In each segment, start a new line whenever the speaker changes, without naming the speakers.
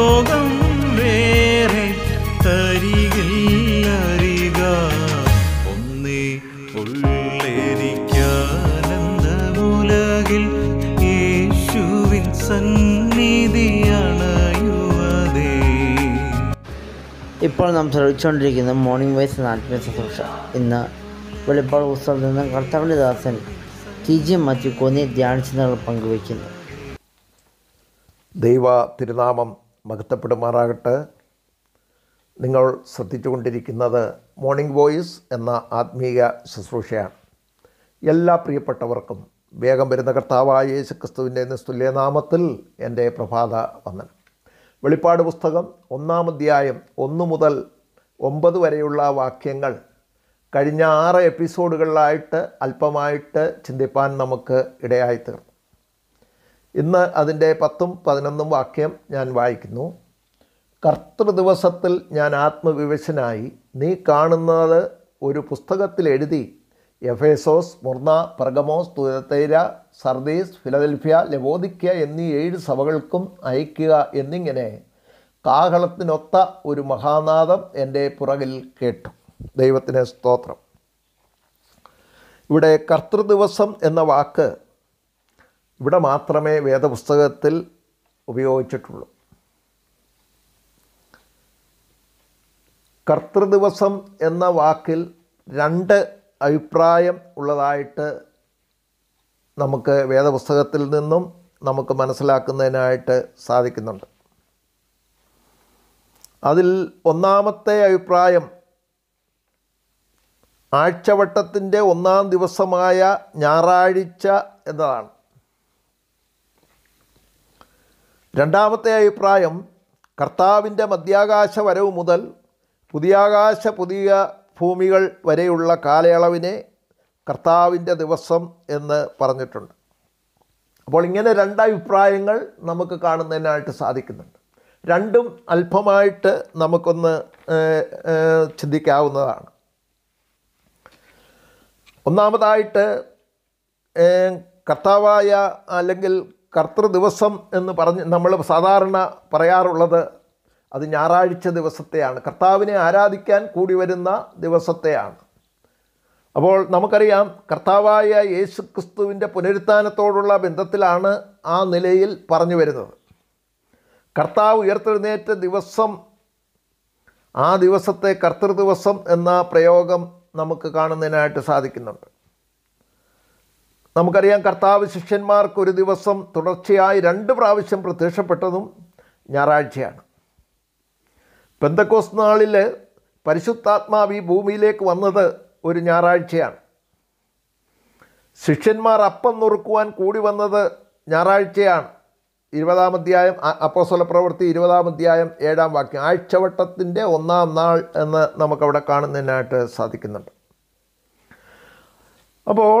ലോകം വേറെ തരികില്ലറിക ഒന്നേ ഉള്ളെനിക്കാനന്ദമുലകിൽ യേശുവിൻ സന്നിധിയാണ് ഇപ്പോൾ നാം ശ്രമിച്ചുകൊണ്ടിരിക്കുന്ന മോർണിംഗ് വൈസ് എന്ന ആത്മീയ ശുശ്രൂഷ ഇന്ന് വെളിപ്പാൾ ഉത്സവത്തിൽ നിന്ന് കർത്താവിൻ്റെ ദാസൻ ടി ജി മാത്യു കോന്നിയെ ധ്യാനിച്ചതുകൾ പങ്കുവയ്ക്കുന്നു ദൈവ തിരുനാമം മഹത്തപ്പെടുമാറാകട്ടെ നിങ്ങൾ ശ്രദ്ധിച്ചുകൊണ്ടിരിക്കുന്നത് മോർണിംഗ് വോയിസ് എന്ന ആത്മീയ ശുശ്രൂഷയാണ് എല്ലാ പ്രിയപ്പെട്ടവർക്കും വേഗം വരുന്ന കർത്താവായ യേശുക്രിസ്തുവിൻ്റെ നിസ്തുല്യനാമത്തിൽ എൻ്റെ പ്രഭാത വന്ദനം വെളിപ്പാട് പുസ്തകം ഒന്നാം അധ്യായം ഒന്ന് മുതൽ ഒമ്പത് വരെയുള്ള വാക്യങ്ങൾ കഴിഞ്ഞ ആറ് എപ്പിസോഡുകളിലായിട്ട് അല്പമായിട്ട് ചിന്തിപ്പാൻ നമുക്ക് ഇടയായി തീർന്നു ഇന്ന് അതിൻ്റെ പത്തും പതിനൊന്നും വാക്യം ഞാൻ വായിക്കുന്നു കർത്തൃദിവസത്തിൽ ഞാൻ ആത്മവിവശനായി നീ കാണുന്നത് ഒരു പുസ്തകത്തിൽ എഴുതി Ephesus Smyrna Pergamos Thyatira Sardis Philadelphia Laodicea എന്നീ ഏഴ് സഭകൾക്കും അയക്കുക എന്നിങ്ങനെ കാഹളത്തിനൊത്ത ഒരു മഹാനാദം എൻ്റെ പുറകിൽ കേട്ടു ദൈവത്തിന് സ്തോത്രം ഇവിടെ കർത്തൃദിവസം എന്ന വാക്ക് ഇവിടെ മാത്രമേ വേദപുസ്തകത്തിൽ ഉപയോഗിച്ചിട്ടുള്ളൂ കർത്തൃദിവസം എന്ന വാക്കിൽ രണ്ട് അഭിപ്രായം ഉള്ളതായിട്ട് നമുക്ക് വേദപുസ്തകത്തിൽ നിന്നും നമുക്ക് മനസ്സിലാക്കുന്നതിനായിട്ട് സാധിക്കുന്നുണ്ട് അതിൽ ഒന്നാമത്തെ അഭിപ്രായം ആഴ്ചവട്ടത്തിൻ്റെ ഒന്നാം ദിവസമായ ഞായറാഴ്ച എന്നതാണ് രണ്ടാമത്തെ അഭിപ്രായം കർത്താവിൻ്റെ മധ്യാകാശ വരവ് മുതൽ പുതിയാകാശ പുതിയ ഭൂമികൾ വരെയുള്ള കാലയളവിനെ കർത്താവിൻ്റെ ദിവസം എന്ന് പറഞ്ഞിട്ടുണ്ട് അപ്പോൾ ഇങ്ങനെ രണ്ടഭിപ്രായങ്ങൾ നമുക്ക് കാണുന്നതിനായിട്ട് സാധിക്കുന്നുണ്ട് രണ്ടും അല്പമായിട്ട് നമുക്കൊന്ന് ചിന്തിക്കാവുന്നതാണ് ഒന്നാമതായിട്ട് കർത്താവായ അല്ലെങ്കിൽ ദിവസം എന്ന് പറഞ്ഞ് നമ്മൾ സാധാരണ പറയാറുള്ളത് അത് ഞായറാഴ്ച ദിവസത്തെയാണ് കർത്താവിനെ ആരാധിക്കാൻ കൂടി വരുന്ന ദിവസത്തെയാണ് അപ്പോൾ നമുക്കറിയാം കർത്താവായ യേശു ക്രിസ്തുവിൻ്റെ പുനരുത്ഥാനത്തോടുള്ള ബന്ധത്തിലാണ് ആ നിലയിൽ പറഞ്ഞു വരുന്നത് കർത്താവ് ഉയർത്തെഴുന്നേറ്റ ദിവസം ആ ദിവസത്തെ കർത്തൃദിവസം എന്ന പ്രയോഗം നമുക്ക് കാണുന്നതിനായിട്ട് സാധിക്കുന്നുണ്ട് നമുക്കറിയാം കർത്താവ് ശിഷ്യന്മാർക്ക് ഒരു ദിവസം തുടർച്ചയായി രണ്ട് പ്രാവശ്യം പ്രത്യക്ഷപ്പെട്ടതും ഞായറാഴ്ചയാണ് പെന്തക്കോസ് നാളിൽ പരിശുദ്ധാത്മാവ് ഈ ഭൂമിയിലേക്ക് വന്നത് ഒരു ഞായറാഴ്ചയാണ് ശിഷ്യന്മാർ അപ്പം നുറുക്കുവാൻ കൂടി വന്നത് ഞായറാഴ്ചയാണ് ഇരുപതാം അധ്യായം അപ്പോസ്വല പ്രവൃത്തി ഇരുപതാം അധ്യായം ഏഴാം വാക്യം ആഴ്ചവട്ടത്തിൻ്റെ ഒന്നാം നാൾ എന്ന് നമുക്കവിടെ കാണുന്നതിനായിട്ട് സാധിക്കുന്നുണ്ട് അപ്പോൾ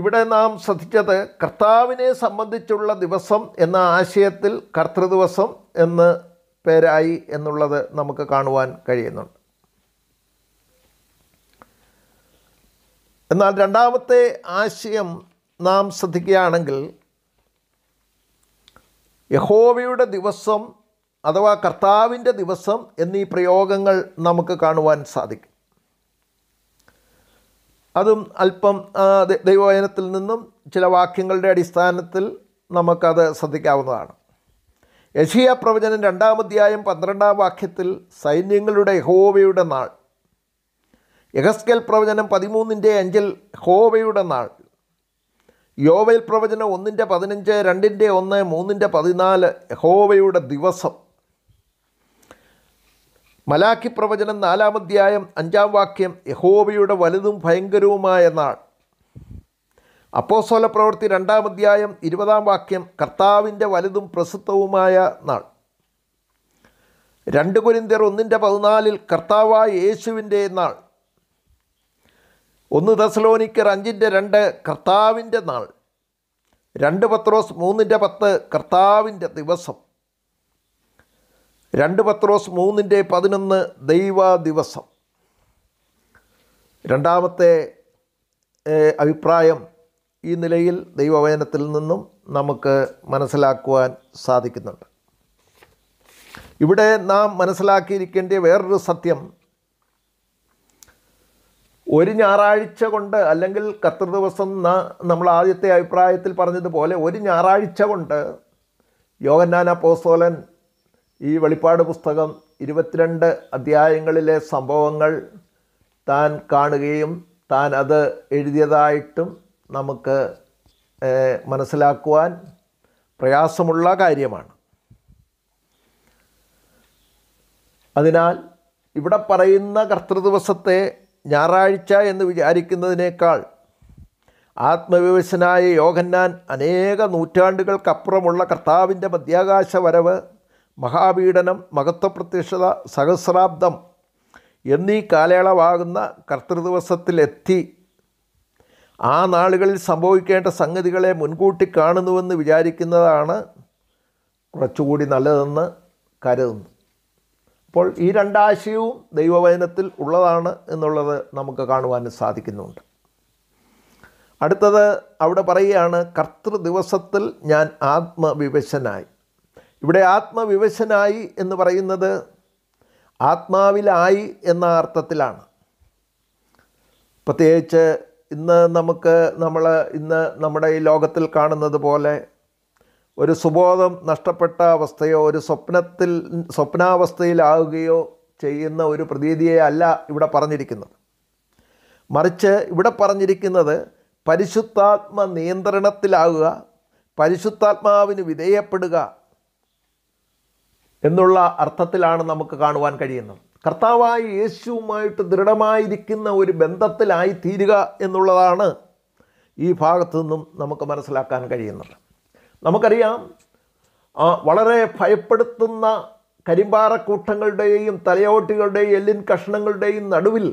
ഇവിടെ നാം ശ്രദ്ധിച്ചത് കർത്താവിനെ സംബന്ധിച്ചുള്ള ദിവസം എന്ന ആശയത്തിൽ കർത്തൃദിവസം എന്ന് പേരായി എന്നുള്ളത് നമുക്ക് കാണുവാൻ കഴിയുന്നുണ്ട് എന്നാൽ രണ്ടാമത്തെ ആശയം നാം ശ്രദ്ധിക്കുകയാണെങ്കിൽ യഹോവയുടെ ദിവസം അഥവാ കർത്താവിൻ്റെ ദിവസം എന്നീ പ്രയോഗങ്ങൾ നമുക്ക് കാണുവാൻ സാധിക്കും അതും അല്പം ദൈവവചനത്തിൽ നിന്നും ചില വാക്യങ്ങളുടെ അടിസ്ഥാനത്തിൽ നമുക്കത് ശ്രദ്ധിക്കാവുന്നതാണ് യശിയ പ്രവചനം രണ്ടാമധ്യായം പന്ത്രണ്ടാം വാക്യത്തിൽ സൈന്യങ്ങളുടെ ഹോവയുടെ നാൾ യഹസ്കൽ പ്രവചനം പതിമൂന്നിൻ്റെ അഞ്ചിൽ ഹോവയുടെ നാൾ യോവൽ പ്രവചനം ഒന്നിൻ്റെ പതിനഞ്ച് രണ്ടിൻ്റെ ഒന്ന് മൂന്നിൻ്റെ പതിനാല് ഹോവയുടെ ദിവസം മലാഖി പ്രവചനം നാലാമധ്യായം അഞ്ചാം വാക്യം യഹോവയുടെ വലുതും ഭയങ്കരവുമായ നാൾ അപ്പോസോല പ്രവൃത്തി രണ്ടാം അധ്യായം ഇരുപതാം വാക്യം കർത്താവിൻ്റെ വലുതും പ്രസിദ്ധവുമായ നാൾ രണ്ട് കുരിന്തിയർ ഒന്നിൻ്റെ പതിനാലിൽ കർത്താവായ യേശുവിൻ്റെ നാൾ ഒന്ന് ദസലോനിക്കർ അഞ്ചിൻ്റെ രണ്ട് കർത്താവിൻ്റെ നാൾ രണ്ട് പത്രോസ് മൂന്നിൻ്റെ പത്ത് കർത്താവിൻ്റെ ദിവസം രണ്ട് പത്രോസ് മൂന്നിൻ്റെ പതിനൊന്ന് ദൈവ ദിവസം രണ്ടാമത്തെ അഭിപ്രായം ഈ നിലയിൽ ദൈവവചനത്തിൽ നിന്നും നമുക്ക് മനസ്സിലാക്കുവാൻ സാധിക്കുന്നുണ്ട് ഇവിടെ നാം മനസ്സിലാക്കിയിരിക്കേണ്ട വേറൊരു സത്യം ഒരു ഞായറാഴ്ച കൊണ്ട് അല്ലെങ്കിൽ കത്തർ ദിവസം നമ്മൾ ആദ്യത്തെ അഭിപ്രായത്തിൽ പറഞ്ഞതുപോലെ ഒരു ഞായറാഴ്ച കൊണ്ട് യോഗന്നാന പോസോലൻ ഈ വെളിപ്പാട് പുസ്തകം ഇരുപത്തിരണ്ട് അധ്യായങ്ങളിലെ സംഭവങ്ങൾ താൻ കാണുകയും താൻ അത് എഴുതിയതായിട്ടും നമുക്ക് മനസ്സിലാക്കുവാൻ പ്രയാസമുള്ള കാര്യമാണ് അതിനാൽ ഇവിടെ പറയുന്ന കർത്തൃദിവസത്തെ ഞായറാഴ്ച എന്ന് വിചാരിക്കുന്നതിനേക്കാൾ ആത്മവിവശനായ യോഗന്നാൻ അനേക നൂറ്റാണ്ടുകൾക്കപ്പുറമുള്ള കർത്താവിൻ്റെ മധ്യാകാശ വരവ് മഹാപീഡനം മഹത്വപ്രത്യക്ഷത സഹസ്രാബ്ദം എന്നീ കാലയളവാകുന്ന കർത്തൃദിവസത്തിലെത്തി ആ നാളുകളിൽ സംഭവിക്കേണ്ട സംഗതികളെ മുൻകൂട്ടി കാണുന്നുവെന്ന് വിചാരിക്കുന്നതാണ് കുറച്ചുകൂടി നല്ലതെന്ന് കരുതുന്നു അപ്പോൾ ഈ രണ്ടാശയവും ദൈവവചനത്തിൽ ഉള്ളതാണ് എന്നുള്ളത് നമുക്ക് കാണുവാൻ സാധിക്കുന്നുണ്ട് അടുത്തത് അവിടെ പറയുകയാണ് കർത്തൃദിവസത്തിൽ ഞാൻ ആത്മവിവശനായി ഇവിടെ ആത്മവിവശനായി എന്ന് പറയുന്നത് ആത്മാവിലായി എന്ന അർത്ഥത്തിലാണ് പ്രത്യേകിച്ച് ഇന്ന് നമുക്ക് നമ്മൾ ഇന്ന് നമ്മുടെ ഈ ലോകത്തിൽ കാണുന്നത് പോലെ ഒരു സുബോധം നഷ്ടപ്പെട്ട അവസ്ഥയോ ഒരു സ്വപ്നത്തിൽ സ്വപ്നാവസ്ഥയിലാവുകയോ ചെയ്യുന്ന ഒരു പ്രതീതിയെ അല്ല ഇവിടെ പറഞ്ഞിരിക്കുന്നത് മറിച്ച് ഇവിടെ പറഞ്ഞിരിക്കുന്നത് പരിശുദ്ധാത്മ നിയന്ത്രണത്തിലാവുക പരിശുദ്ധാത്മാവിന് വിധേയപ്പെടുക എന്നുള്ള അർത്ഥത്തിലാണ് നമുക്ക് കാണുവാൻ കഴിയുന്നത് കർത്താവായ യേശുവുമായിട്ട് ദൃഢമായിരിക്കുന്ന ഒരു ബന്ധത്തിലായിത്തീരുക തീരുക എന്നുള്ളതാണ് ഈ ഭാഗത്തു നിന്നും നമുക്ക് മനസ്സിലാക്കാൻ കഴിയുന്നത് നമുക്കറിയാം വളരെ ഭയപ്പെടുത്തുന്ന കരിമ്പാറക്കൂട്ടങ്ങളുടെയും തലയോട്ടികളുടെയും എല്ലിൻ കഷ്ണങ്ങളുടെയും നടുവിൽ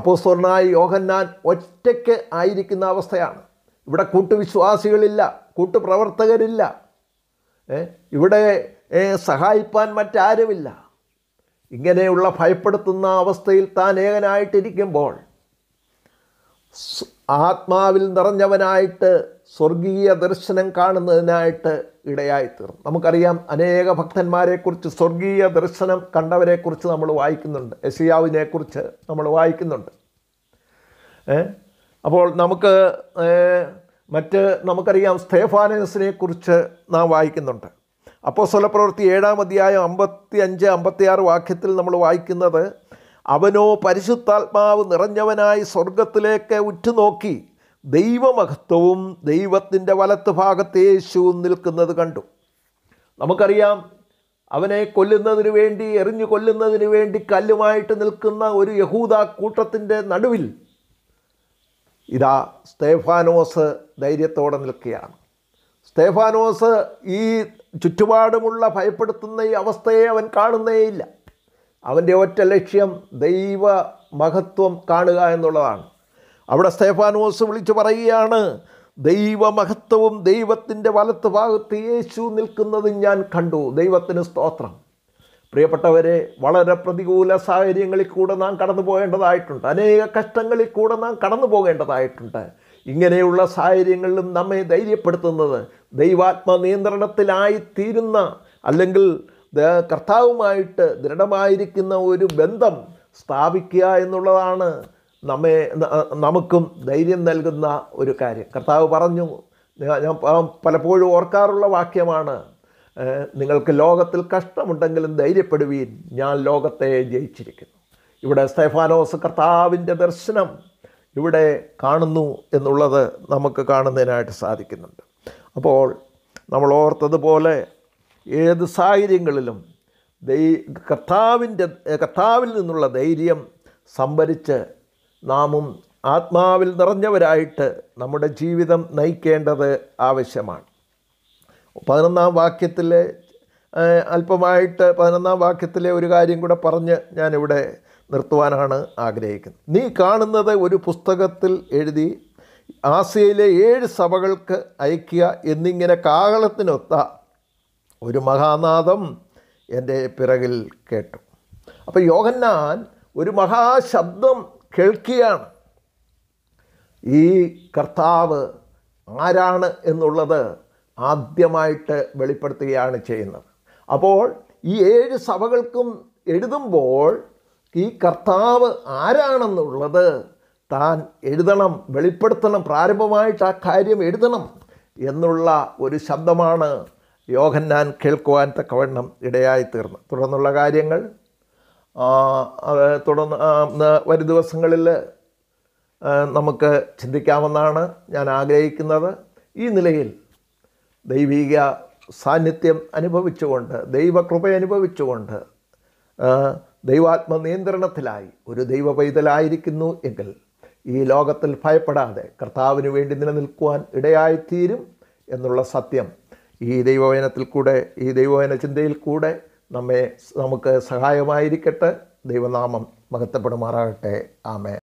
അപ്പോസ്തോലനായ യോഹന്നാൻ ഒറ്റയ്ക്ക് ആയിരിക്കുന്ന അവസ്ഥയാണ് ഇവിടെ കൂട്ടുവിശ്വാസികളില്ല കൂട്ടുപ്രവർത്തകരില്ല ഇവിടെ സഹായിപ്പാൻ മറ്റാരുമില്ല ഇങ്ങനെയുള്ള ഭയപ്പെടുത്തുന്ന അവസ്ഥയിൽ താൻ ഏകനായിട്ടിരിക്കുമ്പോൾ ആത്മാവിൽ നിറഞ്ഞവനായിട്ട് സ്വർഗീയ ദർശനം കാണുന്നതിനായിട്ട് ഇടയായിത്തീർന്നു നമുക്കറിയാം അനേക ഭക്തന്മാരെക്കുറിച്ച് സ്വർഗീയ ദർശനം കണ്ടവരെക്കുറിച്ച് നമ്മൾ വായിക്കുന്നുണ്ട് എസിയാവിനെക്കുറിച്ച് നമ്മൾ വായിക്കുന്നുണ്ട് അപ്പോൾ നമുക്ക് മറ്റ് നമുക്കറിയാം സ്തേഫാനസിനെക്കുറിച്ച് നാം വായിക്കുന്നുണ്ട് അപ്പോൾ സ്വലപ്രവൃത്തി ഏഴാം അധ്യായം അമ്പത്തി അഞ്ച് ആറ് വാക്യത്തിൽ നമ്മൾ വായിക്കുന്നത് അവനോ പരിശുദ്ധാത്മാവ് നിറഞ്ഞവനായി സ്വർഗത്തിലേക്ക് ഉറ്റുനോക്കി ദൈവമഹത്വവും ദൈവത്തിൻ്റെ വലത്ത് ഭാഗത്ത് യേശുവും നിൽക്കുന്നത് കണ്ടു നമുക്കറിയാം അവനെ കൊല്ലുന്നതിന് വേണ്ടി എറിഞ്ഞു കൊല്ലുന്നതിന് വേണ്ടി കല്ലുമായിട്ട് നിൽക്കുന്ന ഒരു യഹൂദ കൂട്ടത്തിൻ്റെ നടുവിൽ ഇതാ സ്തേഫാനോസ് ധൈര്യത്തോടെ നിൽക്കുകയാണ് സ്തേഫാനോസ് ഈ ചുറ്റുപാടുമുള്ള ഭയപ്പെടുത്തുന്ന ഈ അവസ്ഥയെ അവൻ കാണുന്നേയില്ല അവൻ്റെ ഒറ്റ ലക്ഷ്യം ദൈവ മഹത്വം കാണുക എന്നുള്ളതാണ് അവിടെ സ്തേഫാനോസ് വിളിച്ച് പറയുകയാണ് ദൈവമഹത്വവും ദൈവത്തിൻ്റെ വലത്ത് ഭാഗത്ത് യേശു നിൽക്കുന്നത് ഞാൻ കണ്ടു ദൈവത്തിന് സ്തോത്രം പ്രിയപ്പെട്ടവരെ വളരെ പ്രതികൂല സാഹചര്യങ്ങളിൽ കൂടെ നാം കടന്നു പോകേണ്ടതായിട്ടുണ്ട് അനേക കഷ്ടങ്ങളിൽ കൂടെ നാം കടന്നു പോകേണ്ടതായിട്ടുണ്ട് ഇങ്ങനെയുള്ള സാഹചര്യങ്ങളിലും നമ്മെ ധൈര്യപ്പെടുത്തുന്നത് ദൈവാത്മ നിയന്ത്രണത്തിലായിത്തീരുന്ന അല്ലെങ്കിൽ കർത്താവുമായിട്ട് ദൃഢമായിരിക്കുന്ന ഒരു ബന്ധം സ്ഥാപിക്കുക എന്നുള്ളതാണ് നമ്മെ നമുക്കും ധൈര്യം നൽകുന്ന ഒരു കാര്യം കർത്താവ് പറഞ്ഞു ഞാൻ പലപ്പോഴും ഓർക്കാറുള്ള വാക്യമാണ് നിങ്ങൾക്ക് ലോകത്തിൽ കഷ്ടമുണ്ടെങ്കിലും ധൈര്യപ്പെടുവീൻ ഞാൻ ലോകത്തെ ജയിച്ചിരിക്കുന്നു ഇവിടെ സ്തേഫാനോസ് കർത്താവിൻ്റെ ദർശനം ഇവിടെ കാണുന്നു എന്നുള്ളത് നമുക്ക് കാണുന്നതിനായിട്ട് സാധിക്കുന്നുണ്ട് അപ്പോൾ നമ്മൾ ഓർത്തതുപോലെ ഏത് സാഹചര്യങ്ങളിലും ദൈ കർത്താവിൻ്റെ കർത്താവിൽ നിന്നുള്ള ധൈര്യം സംഭരിച്ച് നാമും ആത്മാവിൽ നിറഞ്ഞവരായിട്ട് നമ്മുടെ ജീവിതം നയിക്കേണ്ടത് ആവശ്യമാണ് പതിനൊന്നാം വാക്യത്തിലെ അല്പമായിട്ട് പതിനൊന്നാം വാക്യത്തിലെ ഒരു കാര്യം കൂടെ പറഞ്ഞ് ഞാനിവിടെ നിർത്തുവാനാണ് ആഗ്രഹിക്കുന്നത് നീ കാണുന്നത് ഒരു പുസ്തകത്തിൽ എഴുതി ആസിയയിലെ ഏഴ് സഭകൾക്ക് അയക്കുക എന്നിങ്ങനെ കാഹളത്തിനൊത്ത ഒരു മഹാനാദം എൻ്റെ പിറകിൽ കേട്ടു അപ്പോൾ യോഹന്നാൻ ഒരു മഹാശബ്ദം കേൾക്കുകയാണ് ഈ കർത്താവ് ആരാണ് എന്നുള്ളത് ആദ്യമായിട്ട് വെളിപ്പെടുത്തുകയാണ് ചെയ്യുന്നത് അപ്പോൾ ഈ ഏഴ് സഭകൾക്കും എഴുതുമ്പോൾ ഈ കർത്താവ് ആരാണെന്നുള്ളത് താൻ എഴുതണം വെളിപ്പെടുത്തണം പ്രാരംഭമായിട്ട് ആ കാര്യം എഴുതണം എന്നുള്ള ഒരു ശബ്ദമാണ് യോഹന്നാൻ കേൾക്കുവാൻ തക്കവണ്ണം ഇടയായി തീർന്നു തുടർന്നുള്ള കാര്യങ്ങൾ തുടർന്ന് വരും ദിവസങ്ങളിൽ നമുക്ക് ചിന്തിക്കാമെന്നാണ് ഞാൻ ആഗ്രഹിക്കുന്നത് ഈ നിലയിൽ ദൈവിക സാന്നിധ്യം അനുഭവിച്ചുകൊണ്ട് ദൈവകൃപ അനുഭവിച്ചുകൊണ്ട് ദൈവാത്മ നിയന്ത്രണത്തിലായി ഒരു ദൈവ പൈതലായിരിക്കുന്നു എങ്കിൽ ഈ ലോകത്തിൽ ഭയപ്പെടാതെ കർത്താവിന് വേണ്ടി നിലനിൽക്കുവാൻ ഇടയായിത്തീരും എന്നുള്ള സത്യം ഈ ദൈവവചനത്തിൽ കൂടെ ഈ ദൈവവചന ചിന്തയിൽ കൂടെ നമ്മെ നമുക്ക് സഹായമായിരിക്കട്ടെ ദൈവനാമം മഹത്വപ്പെടുമാറാകട്ടെ ആമേ